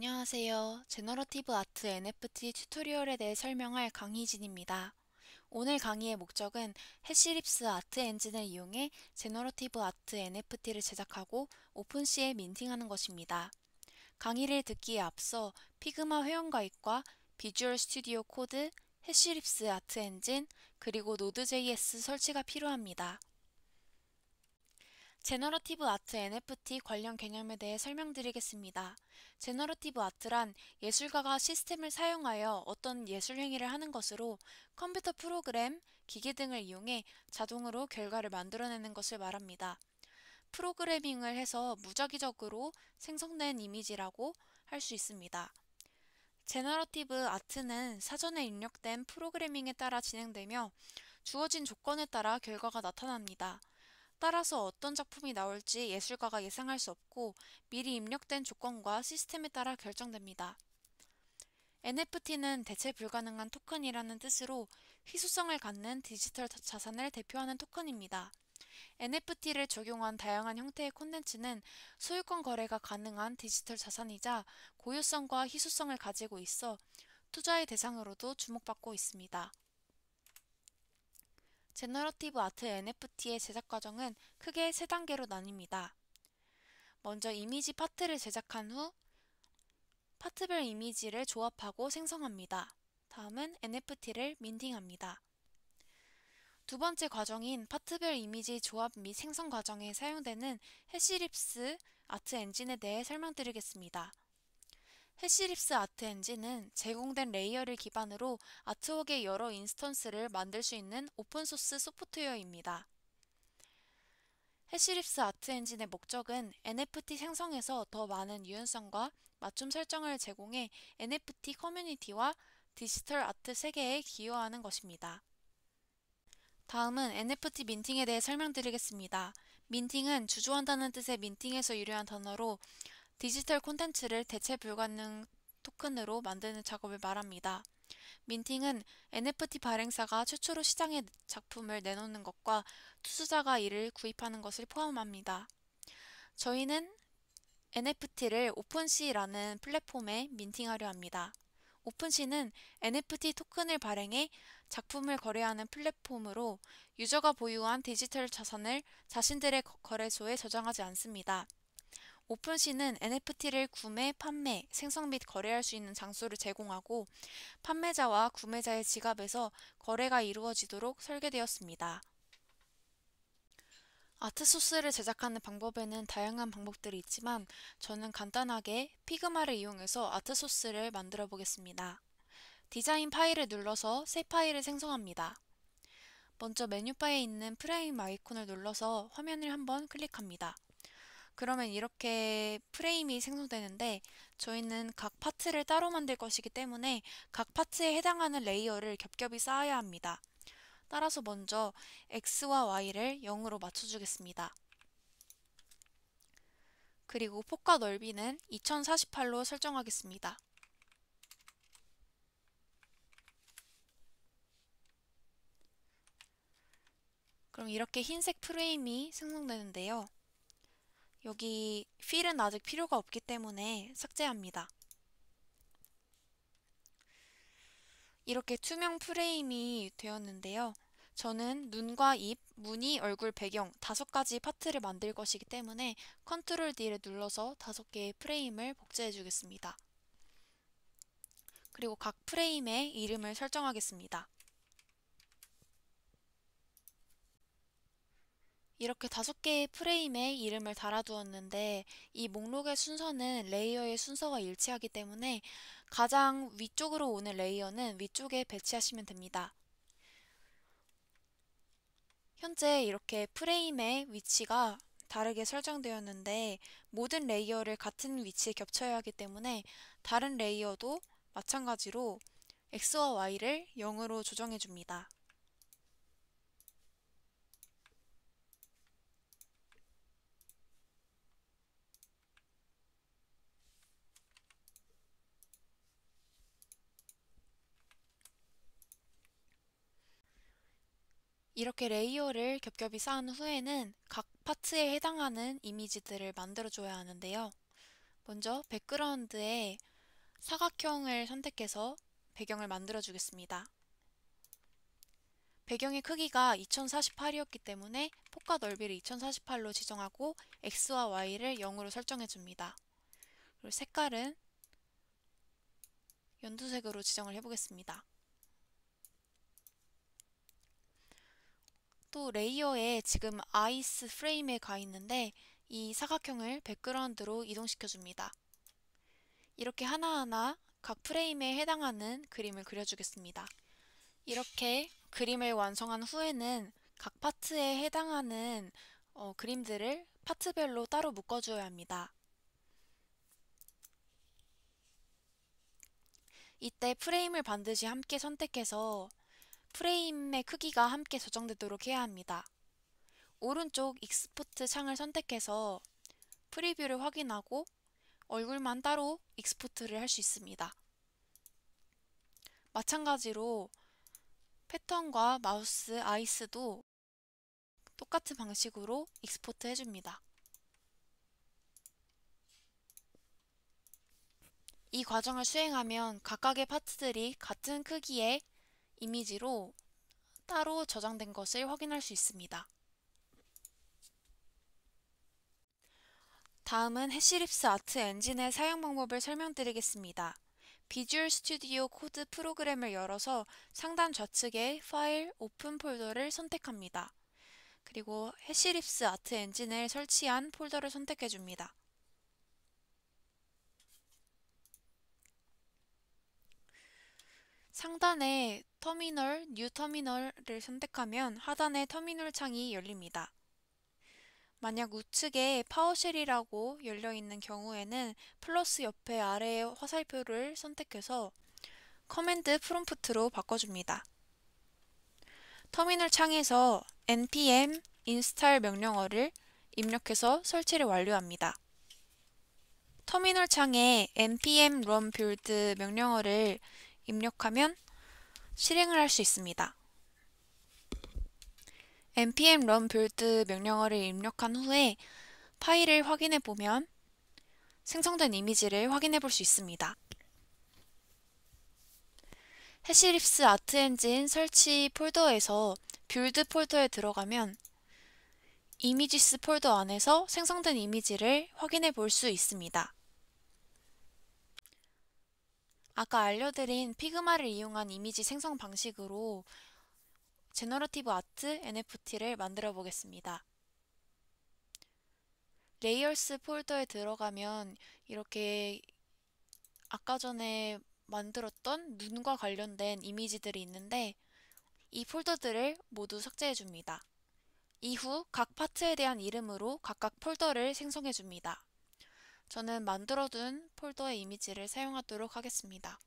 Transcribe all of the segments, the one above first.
안녕하세요. 제너러티브 아트 NFT 튜토리얼에 대해 설명할 강희진입니다. 오늘 강의의 목적은 해시립스 아트 엔진을 이용해 제너러티브 아트 NFT를 제작하고 오픈시에 민팅하는 것입니다. 강의를 듣기에 앞서 피그마 회원가입과 비주얼 스튜디오 코드, 해시립스 아트 엔진, 그리고 노드.js 설치가 필요합니다. 제너러티브 아트 NFT 관련 개념에 대해 설명드리겠습니다. 제너러티브 아트란 예술가가 시스템을 사용하여 어떤 예술 행위를 하는 것으로 컴퓨터 프로그램, 기계 등을 이용해 자동으로 결과를 만들어내는 것을 말합니다. 프로그래밍을 해서 무작위적으로 생성된 이미지라고 할 수 있습니다. 제너러티브 아트는 사전에 입력된 프로그래밍에 따라 진행되며 주어진 조건에 따라 결과가 나타납니다. 따라서 어떤 작품이 나올지 예술가가 예상할 수 없고 미리 입력된 조건과 시스템에 따라 결정됩니다. NFT는 대체 불가능한 토큰이라는 뜻으로 희소성을 갖는 디지털 자산을 대표하는 토큰입니다. NFT를 적용한 다양한 형태의 콘텐츠는 소유권 거래가 가능한 디지털 자산이자 고유성과 희소성을 가지고 있어 투자의 대상으로도 주목받고 있습니다. 제너러티브 아트 NFT의 제작 과정은 크게 세 단계로 나뉩니다. 먼저 이미지 파트를 제작한 후 파트별 이미지를 조합하고 생성합니다. 다음은 NFT를 민팅합니다. 두 번째 과정인 파트별 이미지 조합 및 생성 과정에 사용되는 해시립스 아트 엔진에 대해 설명드리겠습니다. 해시립스 아트 엔진은 제공된 레이어를 기반으로 아트웍의 여러 인스턴스를 만들 수 있는 오픈소스 소프트웨어입니다. 해시립스 아트 엔진의 목적은 NFT 생성에서 더 많은 유연성과 맞춤 설정을 제공해 NFT 커뮤니티와 디지털 아트 세계에 기여하는 것입니다. 다음은 NFT 민팅에 대해 설명드리겠습니다. 민팅은 주주한다는 뜻의 민팅에서 유래한 단어로 디지털 콘텐츠를 대체 불가능 토큰으로 만드는 작업을 말합니다. 민팅은 NFT 발행사가 최초로 시장에 작품을 내놓는 것과 투자자가 이를 구입하는 것을 포함합니다. 저희는 NFT를 오픈시라는 플랫폼에 민팅하려 합니다. 오픈시는 NFT 토큰을 발행해 작품을 거래하는 플랫폼으로 유저가 보유한 디지털 자산을 자신들의 거래소에 저장하지 않습니다. 오픈시는 NFT를 구매, 판매, 생성 및 거래할 수 있는 장소를 제공하고 판매자와 구매자의 지갑에서 거래가 이루어지도록 설계되었습니다. 아트 소스를 제작하는 방법에는 다양한 방법들이 있지만 저는 간단하게 피그마를 이용해서 아트 소스를 만들어 보겠습니다. 디자인 파일을 눌러서 새 파일을 생성합니다. 먼저 메뉴바에 있는 프레임 아이콘을 눌러서 화면을 한번 클릭합니다. 그러면 이렇게 프레임이 생성되는데 저희는 각 파트를 따로 만들 것이기 때문에 각 파트에 해당하는 레이어를 겹겹이 쌓아야 합니다. 따라서 먼저 x와 y를 0으로 맞춰주겠습니다. 그리고 폭과 넓이는 2048로 설정하겠습니다. 그럼 이렇게 흰색 프레임이 생성되는데요. 여기 필은 아직 필요가 없기 때문에 삭제합니다. 이렇게 투명 프레임이 되었는데요. 저는 눈과 입, 무늬, 얼굴, 배경 다섯 가지 파트를 만들 것이기 때문에 컨트롤 D를 눌러서 다섯 개의 프레임을 복제해 주겠습니다. 그리고 각 프레임에 이름을 설정하겠습니다. 이렇게 다섯 개의 프레임에 이름을 달아두었는데 이 목록의 순서는 레이어의 순서가 일치하기 때문에 가장 위쪽으로 오는 레이어는 위쪽에 배치하시면 됩니다. 현재 이렇게 프레임의 위치가 다르게 설정되었는데 모든 레이어를 같은 위치에 겹쳐야 하기 때문에 다른 레이어도 마찬가지로 X와 Y를 0으로 조정해 줍니다. 이렇게 레이어를 겹겹이 쌓은 후에는 각 파트에 해당하는 이미지들을 만들어줘야 하는데요. 먼저 백그라운드에 사각형을 선택해서 배경을 만들어주겠습니다. 배경의 크기가 2048이었기 때문에 폭과 넓이를 2048로 지정하고 X와 Y를 0으로 설정해줍니다. 그리고 색깔은 연두색으로 지정을 해보겠습니다. 또 레이어에 지금 아이스 프레임에 가 있는데 이 사각형을 백그라운드로 이동시켜줍니다. 이렇게 하나하나 각 프레임에 해당하는 그림을 그려주겠습니다. 이렇게 그림을 완성한 후에는 각 파트에 해당하는 어, 그림들을 파트별로 따로 묶어줘야 합니다. 이때 프레임을 반드시 함께 선택해서 프레임의 크기가 함께 저장되도록 해야 합니다. 오른쪽 익스포트 창을 선택해서 프리뷰를 확인하고 얼굴만 따로 익스포트를 할 수 있습니다. 마찬가지로 패턴과 마우스 아이스도 똑같은 방식으로 익스포트 해줍니다. 이 과정을 수행하면 각각의 파트들이 같은 크기의 이미지로 따로 저장된 것을 확인할 수 있습니다. 다음은 해시립스 아트 엔진의 사용 방법을 설명드리겠습니다. 비주얼 스튜디오 코드 프로그램을 열어서 상단 좌측에 파일 오픈 폴더를 선택합니다. 그리고 해시립스 아트 엔진을 설치한 폴더를 선택해줍니다. 상단에 터미널, 뉴 터미널을 선택하면 하단에 터미널 창이 열립니다. 만약 우측에 파워쉘이라고 열려있는 경우에는 플러스 옆에 아래의 화살표를 선택해서 커맨드 프롬프트로 바꿔줍니다. 터미널 창에서 npm install 명령어를 입력해서 설치를 완료합니다. 터미널 창에 npm run build 명령어를 입력하면 실행을 할 수 있습니다. npm run build 명령어를 입력한 후에 파일을 확인해 보면 생성된 이미지를 확인해 볼 수 있습니다. 해시립스 아트 엔진 설치 폴더에서 빌드 폴더에 들어가면 이미지스 폴더 안에서 생성된 이미지를 확인해 볼 수 있습니다. 아까 알려드린 피그마를 이용한 이미지 생성 방식으로 제너러티브 아트 NFT를 만들어 보겠습니다. 레이어스 폴더에 들어가면 이렇게 아까 전에 만들었던 눈과 관련된 이미지들이 있는데 이 폴더들을 모두 삭제해 줍니다. 이후 각 파트에 대한 이름으로 각각 폴더를 생성해 줍니다. 저는 만들어둔 폴더의 이미지를 사용하도록 하겠습니다.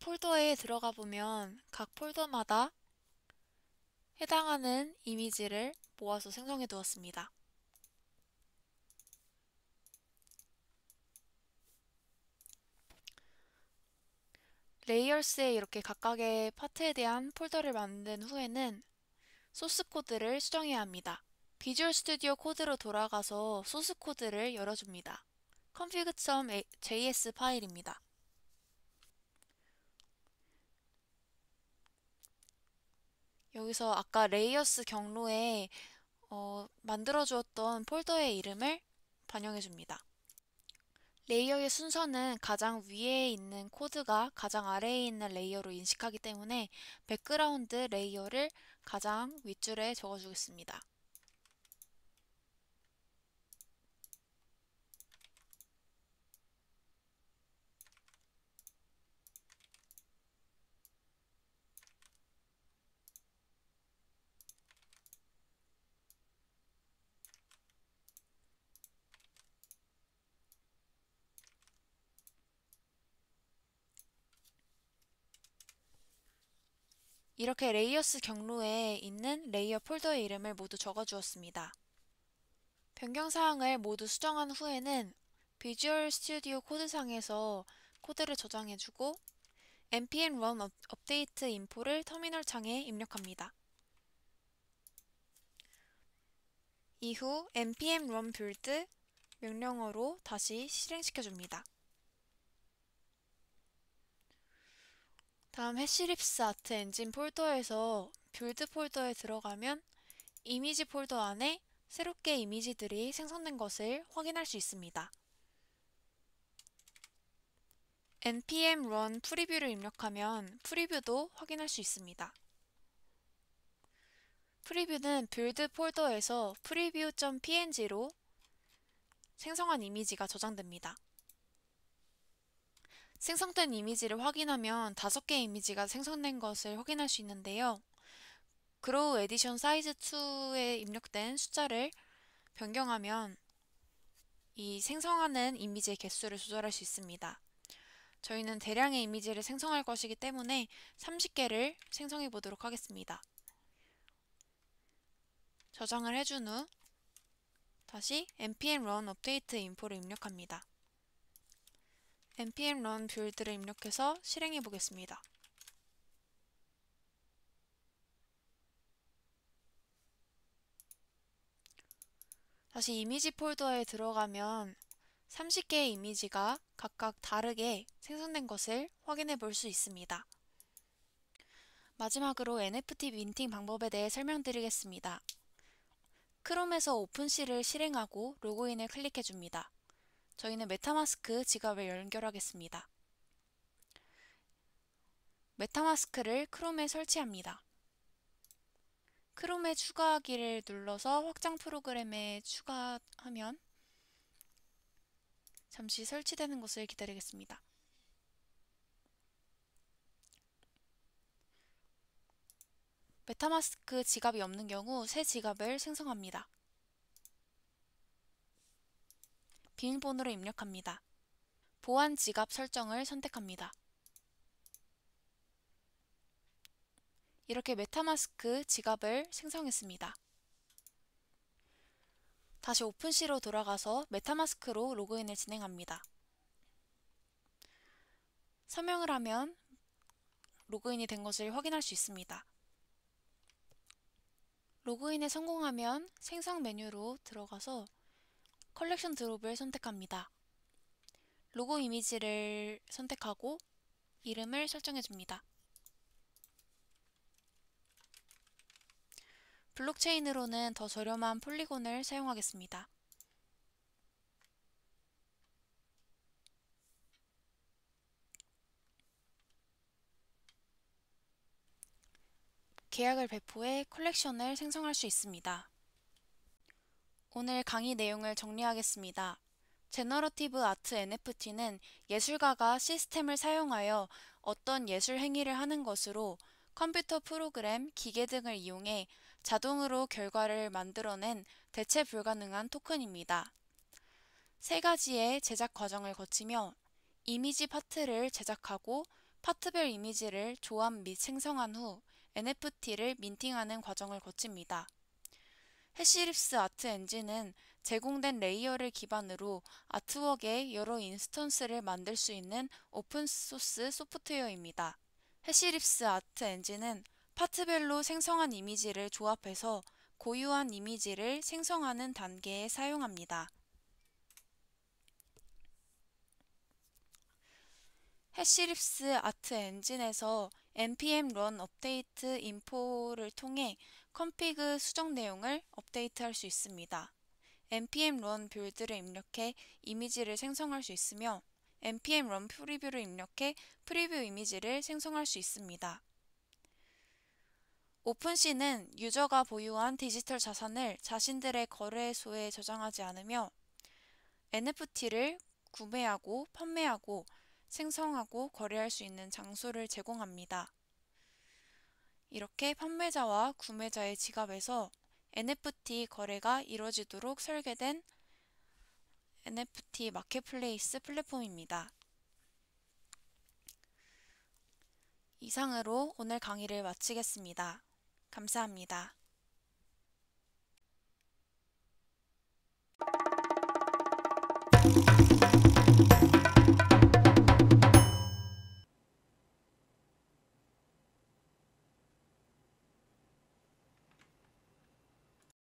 폴더에 들어가 보면 각 폴더마다 해당하는 이미지를 모아서 생성해 두었습니다. 레이어스에 이렇게 각각의 파트에 대한 폴더를 만든 후에는 소스 코드를 수정해야 합니다. 비주얼 스튜디오 코드로 돌아가서 소스 코드를 열어줍니다. config.js 파일입니다. 여기서 아까 레이어스 경로에 어, 만들어주었던 폴더의 이름을 반영해줍니다. 레이어의 순서는 가장 위에 있는 코드가 가장 아래에 있는 레이어로 인식하기 때문에 백그라운드 레이어를 가장 윗줄에 적어주겠습니다. 이렇게 레이어스 경로에 있는 레이어 폴더의 이름을 모두 적어주었습니다. 변경사항을 모두 수정한 후에는 비주얼 스튜디오 코드상에서 코드를 저장해주고 npm run update info를 터미널 창에 입력합니다. 이후 npm run build 명령어로 다시 실행시켜줍니다. 다음 해시립스 아트 엔진 폴더에서 빌드 폴더에 들어가면 이미지 폴더 안에 새롭게 이미지들이 생성된 것을 확인할 수 있습니다. npm run 프리뷰를 입력하면 프리뷰도 확인할 수 있습니다. 프리뷰는 빌드 폴더에서 preview.png로 생성한 이미지가 저장됩니다. 생성된 이미지를 확인하면 다섯 개의 이미지가 생성된 것을 확인할 수 있는데요. 그로우 에디션 사이즈 2에 입력된 숫자를 변경하면 이 생성하는 이미지의 개수를 조절할 수 있습니다. 저희는 대량의 이미지를 생성할 것이기 때문에 30개를 생성해 보도록 하겠습니다. 저장을 해준 후 다시 npm run update info를 입력합니다. npm run build를 입력해서 실행해 보겠습니다. 다시 이미지 폴더에 들어가면 30개의 이미지가 각각 다르게 생성된 것을 확인해 볼 수 있습니다. 마지막으로 NFT 민팅 방법에 대해 설명드리겠습니다. 크롬에서 오픈씨를 실행하고 로그인을 클릭해 줍니다. 저희는 메타마스크 지갑을 연결하겠습니다. 메타마스크를 크롬에 설치합니다. 크롬에 추가하기를 눌러서 확장 프로그램에 추가하면 잠시 설치되는 것을 기다리겠습니다. 메타마스크 지갑이 없는 경우 새 지갑을 생성합니다. 비밀번호를 입력합니다. 보안 지갑 설정을 선택합니다. 이렇게 메타마스크 지갑을 생성했습니다. 다시 오픈시로 돌아가서 메타마스크로 로그인을 진행합니다. 서명을 하면 로그인이 된 것을 확인할 수 있습니다. 로그인에 성공하면 생성 메뉴로 들어가서 컬렉션 드롭을 선택합니다. 로고 이미지를 선택하고 이름을 설정해 줍니다. 블록체인으로는 더 저렴한 폴리곤을 사용하겠습니다. 계약을 배포해 컬렉션을 생성할 수 있습니다. 오늘 강의 내용을 정리하겠습니다. 제너러티브 아트 NFT는 예술가가 시스템을 사용하여 어떤 예술 행위를 하는 것으로 컴퓨터 프로그램, 기계 등을 이용해 자동으로 결과를 만들어낸 대체 불가능한 토큰입니다. 세 가지의 제작 과정을 거치며 이미지 파트를 제작하고 파트별 이미지를 조합 및 생성한 후 NFT를 민팅하는 과정을 거칩니다. 해시립스 아트 엔진은 제공된 레이어를 기반으로 아트웍의 여러 인스턴스를 만들 수 있는 오픈소스 소프트웨어입니다. 해시립스 아트 엔진은 파트별로 생성한 이미지를 조합해서 고유한 이미지를 생성하는 단계에 사용합니다. 해시립스 아트 엔진에서 npm run update info를 통해 컴피그 수정 내용을 업데이트할 수 있습니다. npm run build를 입력해 이미지를 생성할 수 있으며 npm run preview를 입력해 프리뷰 이미지를 생성할 수 있습니다. 오픈씨는 유저가 보유한 디지털 자산을 자신들의 거래소에 저장하지 않으며 NFT를 구매하고 판매하고 생성하고 거래할 수 있는 장소를 제공합니다. 이렇게 판매자와 구매자의 지갑에서 NFT 거래가 이뤄지도록 설계된 NFT 마켓플레이스 플랫폼입니다. 이상으로 오늘 강의를 마치겠습니다. 감사합니다.